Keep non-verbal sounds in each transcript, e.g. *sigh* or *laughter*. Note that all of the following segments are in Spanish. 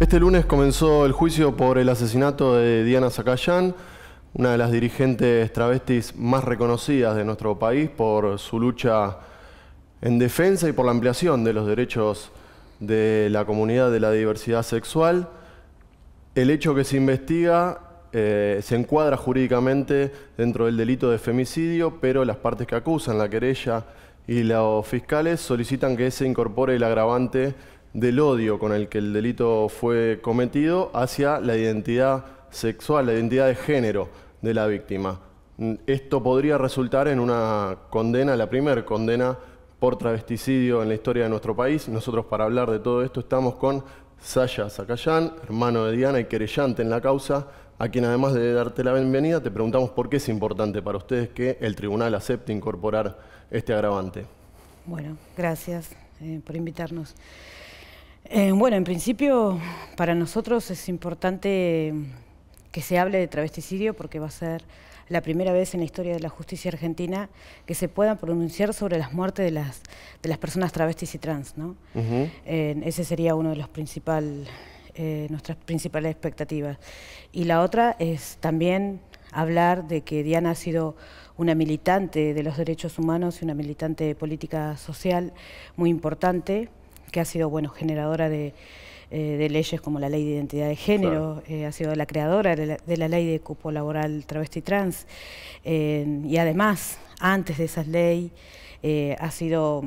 Este lunes comenzó el juicio por el asesinato de Diana Zacayán, una de las dirigentes travestis más reconocidas de nuestro país por su lucha en defensa y por la ampliación de los derechos de la comunidad de la diversidad sexual. El hecho que se investiga eh, se encuadra jurídicamente dentro del delito de femicidio, pero las partes que acusan, la querella y los fiscales, solicitan que se incorpore el agravante del odio con el que el delito fue cometido hacia la identidad sexual, la identidad de género de la víctima. Mm, esto podría resultar en una condena, la primera condena por travesticidio en la historia de nuestro país. Nosotros para hablar de todo esto estamos con Saya Zacayán, hermano de Diana y querellante en la causa, a quien además de darte la bienvenida te preguntamos por qué es importante para ustedes que el tribunal acepte incorporar este agravante. Bueno, gracias eh, por invitarnos. Eh, bueno, en principio para nosotros es importante que se hable de travesticidio porque va a ser la primera vez en la historia de la justicia argentina que se puedan pronunciar sobre las muertes de las, personas travestis y trans. ¿no? Eh, ese sería uno de los principales, eh, nuestras principales expectativas. Y la otra es también hablar de que Diana ha sido una militante de los derechos humanos y una militante de política social muy importante que ha sido bueno generadora eh, de, leyes como la ley de identidad de género, eh, ha sido la creadora de la, ley de cupo laboral travesti trans eh, y además, antes de esa ley, ha sido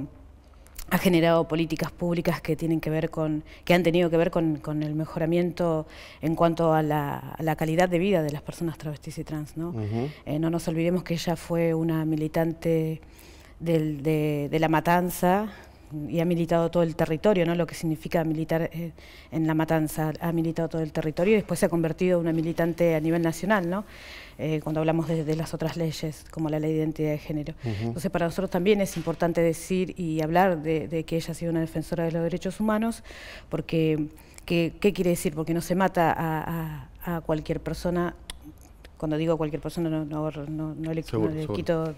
ha generado políticas públicas que tienen que ver con, que han tenido que ver con, el mejoramiento en cuanto a la, calidad de vida de las personas travestis y trans. No, no nos olvidemos que ella fue una militante de la matanza y ha militado todo el territorio, ¿no? lo que significa militar eh, en La Matanza, ha militado todo el territorio y después se ha convertido en una militante a nivel nacional, ¿no? Eh, cuando hablamos de, las otras leyes, como la ley de identidad de género. Entonces para nosotros también es importante decir y hablar de, que ella ha sido una defensora de los derechos humanos, porque ¿qué, quiere decir? Porque no se mata a cualquier persona cuando digo cualquier persona no, no, no, le, quito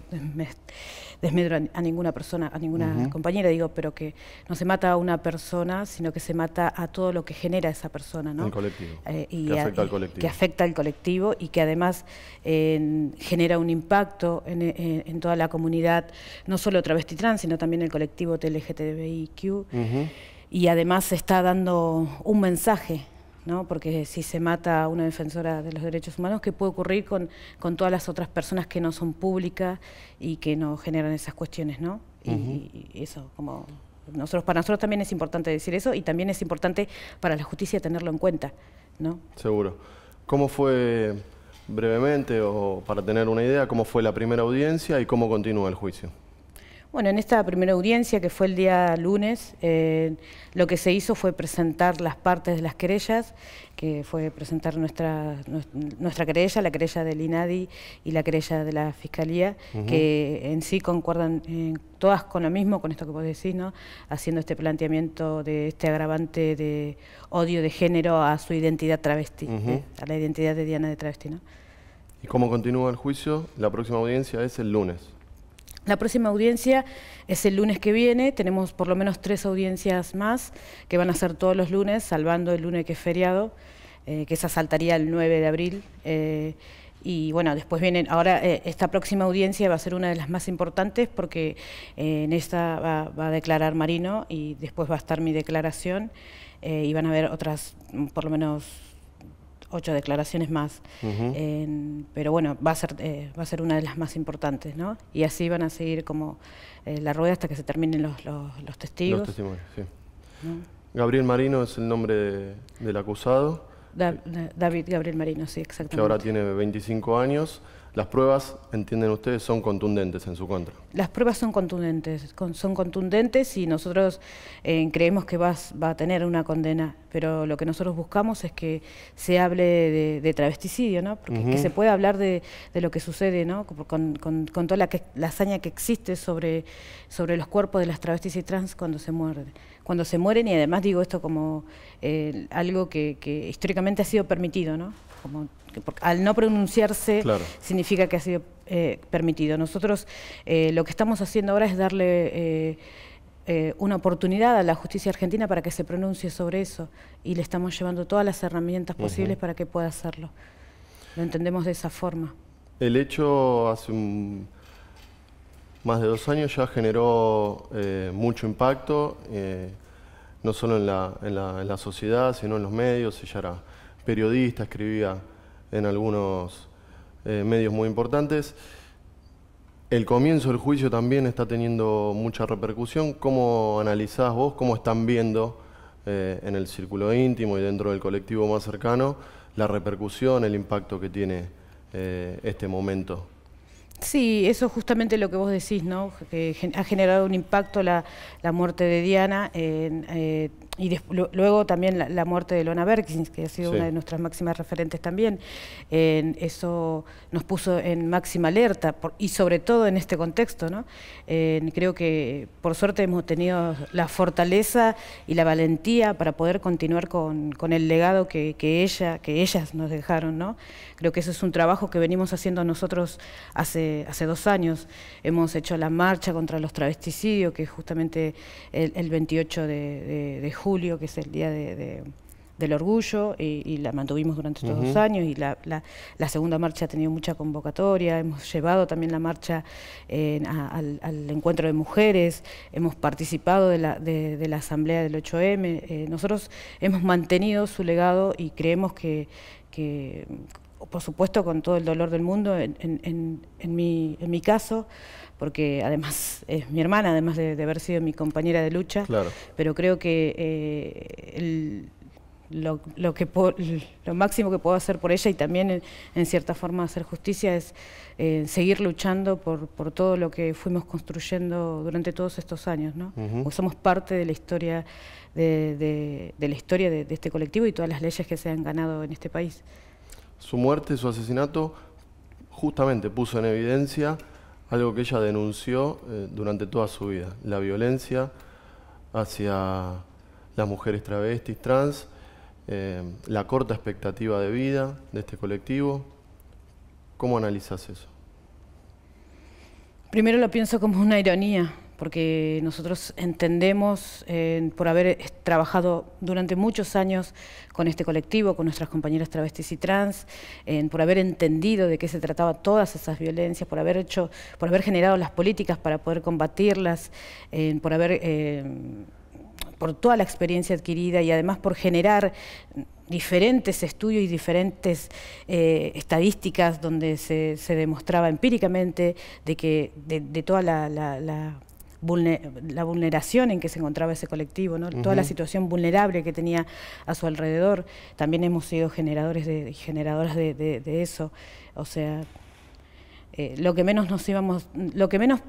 desmedro a, ninguna persona, a ninguna compañera, digo, pero que no se mata a una persona, sino que se mata a todo lo que genera esa persona, ¿no? El colectivo. Eh, y que afecta al colectivo. y que además genera un impacto en, en, toda la comunidad, no solo travesti trans, sino también el colectivo TLGTBIQ. Y además se está dando un mensaje ¿no? porque si se mata a una defensora de los derechos humanos, ¿qué puede ocurrir con, todas las otras personas que no son públicas y que no generan esas cuestiones? ¿no? y, y, eso, como nosotros, para nosotros también es importante decir eso y también es importante para la justicia tenerlo en cuenta. ¿no? Seguro. ¿Cómo fue brevemente, o para tener una idea, cómo fue la primera audiencia y cómo continúa el juicio? Bueno, en esta primera audiencia, que fue el día lunes, eh, lo que se hizo fue presentar las partes de las querellas, que fue presentar nuestra, nuestra querella, la querella del INADI y la querella de la Fiscalía, que en sí concuerdan eh, todas con lo mismo, con esto que vos decís, ¿no? haciendo este planteamiento de este agravante de odio de género a su identidad travesti, ¿eh? a la identidad de Diana de travesti. ¿no? ¿Y cómo continúa el juicio? La próxima audiencia es el lunes. La próxima audiencia es el lunes que viene, tenemos por lo menos tres audiencias más que van a ser todos los lunes, salvando el lunes que es feriado, eh, que esa saltaría el 9 de abril. Eh, y bueno, después vienen, ahora eh, esta próxima audiencia va a ser una de las más importantes porque en esta va, va, a declarar Marino y después va a estar mi declaración y van a haber otras, mm, por lo menos ocho declaraciones más. pero bueno, va a, ser, eh, va a ser una de las más importantes, ¿no? Y así van a seguir como eh, la rueda hasta que se terminen los, los, los testigos. Los testimonios, sí. Gabriel Marino es el nombre del acusado. David Gabriel Marino, sí, exactamente. Que ahora tiene 25 años. Las pruebas, entienden ustedes, son contundentes en su contra. Las pruebas son contundentes, son contundentes y nosotros eh, creemos que va a tener una condena, pero lo que nosotros buscamos es que se hable de, travesticidio, ¿no? Porque, que se pueda hablar de, lo que sucede, ¿no? Con, toda la, la, hazaña que existe sobre, sobre los cuerpos de las travestis y trans cuando se mueren. Cuando se mueren y además digo esto como eh, algo que, que históricamente ha sido permitido, ¿no? al no pronunciarse significa que ha sido eh, permitido. Nosotros eh, lo que estamos haciendo ahora es darle eh, una oportunidad a la justicia argentina para que se pronuncie sobre eso y le estamos llevando todas las herramientas posibles para que pueda hacerlo. Lo entendemos de esa forma. El hecho hace más de dos años ya generó mucho impacto no solo en la, en la, sociedad, sino en los medios, y ya era periodista, escribía en algunos eh, medios muy importantes. El comienzo del juicio también está teniendo mucha repercusión. ¿Cómo analizás vos, cómo están viendo eh, en el círculo íntimo y dentro del colectivo más cercano la repercusión, el impacto que tiene eh, este momento? Sí, eso es justamente lo que vos decís, ¿no? Que ha generado un impacto la, muerte de Diana y luego también la, muerte de Lona Berkins, que ha sido una de nuestras máximas referentes también, eso nos puso en máxima alerta y sobre todo en este contexto. ¿no? creo que por suerte hemos tenido la fortaleza y la valentía para poder continuar con, el legado que, ella, que ellas nos dejaron. ¿no? Creo que eso es un trabajo que venimos haciendo nosotros hace, hace dos años. Hemos hecho la marcha contra los travesticidios, que justamente el, 28 de, de junio julio, que es el día del orgullo y, la mantuvimos durante estos los años y la, segunda marcha ha tenido mucha convocatoria, hemos llevado también la marcha eh, al, encuentro de mujeres, hemos participado de la, asamblea del 8M, eh, nosotros hemos mantenido su legado y creemos que por supuesto con todo el dolor del mundo en, mi, caso, porque además *laughs* es mi hermana, además de, haber sido mi compañera de lucha, pero creo que eh, lo, que lo máximo que puedo hacer por ella y también en, cierta forma hacer justicia es eh, seguir luchando por, todo lo que fuimos construyendo durante todos estos años, ¿no? Somos parte de la historia de, historia de, este colectivo y todas las leyes que se han ganado en este país. Su muerte, su asesinato, justamente puso en evidencia algo que ella denunció eh, durante toda su vida, la violencia hacia las mujeres travestis, trans, eh, la corta expectativa de vida de este colectivo. ¿Cómo analizas eso? Primero lo pienso como una ironía, porque nosotros entendemos, eh, por haber trabajado durante muchos años con este colectivo, con nuestras compañeras travestis y trans, por haber entendido de qué se trataba todas esas violencias, por haber hecho, por haber generado las políticas para poder combatirlas, por haber eh, por toda la experiencia adquirida y además por generar diferentes estudios y diferentes eh, estadísticas donde se, demostraba empíricamente de que de, toda la, la vulneración en que se encontraba ese colectivo, toda la situación vulnerable que tenía a su alrededor. También hemos sido generadores de, generadoras de, eso. O sea, eh, lo que menos nos íbamos, lo que menos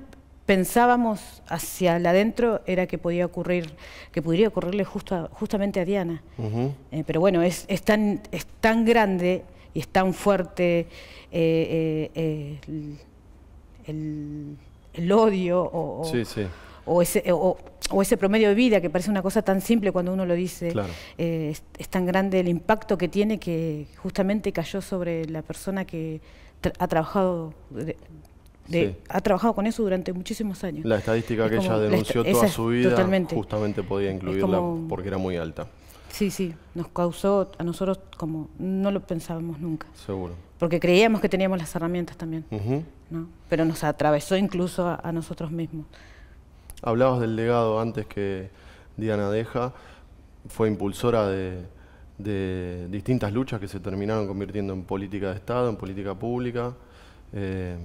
pensábamos hacia adentro era que podía ocurrir, que podría ocurrirle justo justamente a Diana. Eh, pero bueno, es, tan, es tan grande y es tan fuerte eh, el el odio o, ese, promedio de vida que parece una cosa tan simple cuando uno lo dice, eh, es, tan grande el impacto que tiene que justamente cayó sobre la persona que ha trabajado. Ha trabajado con eso durante muchísimos años. La estadística que ella denunció toda su vida justamente podía incluirla porque era muy alta. Sí, sí, nos causó a nosotros como no lo pensábamos nunca. Seguro. Porque creíamos que teníamos las herramientas también. Ajá pero nos atravesó incluso a, nosotros mismos. Hablabas del legado antes que Diana deja, fue impulsora de, distintas luchas que se terminaron convirtiendo en política de Estado, en política pública, eh,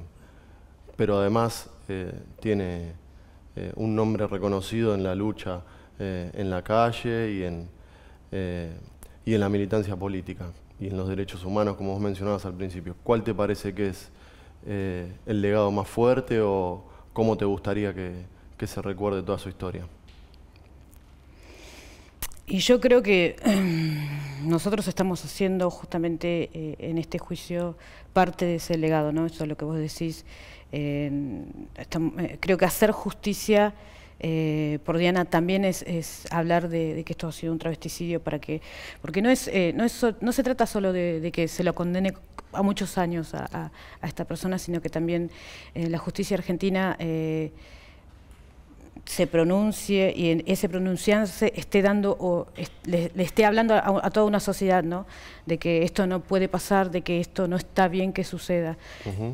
pero además eh, tiene eh, un nombre reconocido en la lucha en la calle y en, y en la militancia política y en los derechos humanos, como vos mencionabas al principio. ¿Cuál te parece que es eh, el legado más fuerte o cómo te gustaría que, se recuerde toda su historia? Y yo creo que *clears throat* nosotros estamos haciendo justamente eh, en este juicio parte de ese legado, ¿no? Eso es lo que vos decís. Eh, creo que hacer justicia eh, por Diana también es, hablar de, que esto ha sido un travesticidio para que, porque no es, eh, no no se trata solo de, que se lo condene a muchos años a esta persona, sino que también eh, la justicia argentina se pronuncie y en ese pronunciarse esté dando o le, esté hablando a, toda una sociedad, ¿no? De que esto no puede pasar, de que esto no está bien que suceda,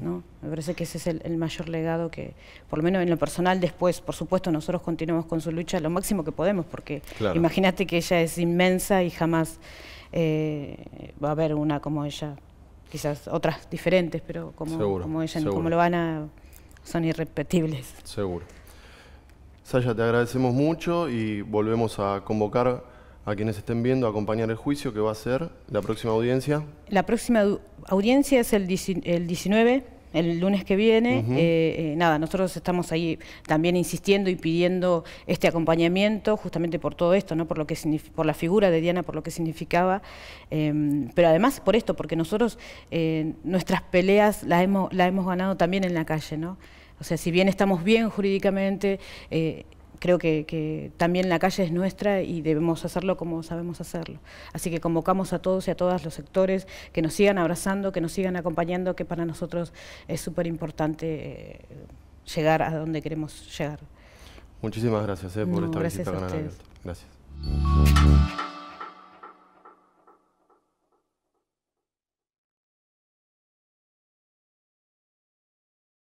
¿no? Me parece que ese es el, mayor legado que, por lo menos en lo personal, después, por supuesto, nosotros continuamos con su lucha lo máximo que podemos, porque imagínate que ella es inmensa y jamás eh, va a haber una como ella, quizás otras diferentes, pero como, como ella, como lo van a, son irrepetibles. Seguro. Saya, te agradecemos mucho y volvemos a convocar a quienes estén viendo a acompañar el juicio que va a ser la próxima audiencia. La próxima audiencia es el, el 19 el lunes que viene. Eh, eh, nada, nosotros estamos ahí también insistiendo y pidiendo este acompañamiento justamente por todo esto, ¿no? por, lo que por la figura de Diana, por lo que significaba, em, pero además por esto, porque nosotros eh, nuestras peleas las hemos, la hemos ganado también en la calle. ¿no? O sea, si bien estamos bien jurídicamente, eh, creo que, también la calle es nuestra y debemos hacerlo como sabemos hacerlo. Así que convocamos a todos y a todas los sectores que nos sigan abrazando, que nos sigan acompañando, que para nosotros es súper importante eh, llegar a donde queremos llegar. Muchísimas gracias eh, por estar esta gracias a Gracias.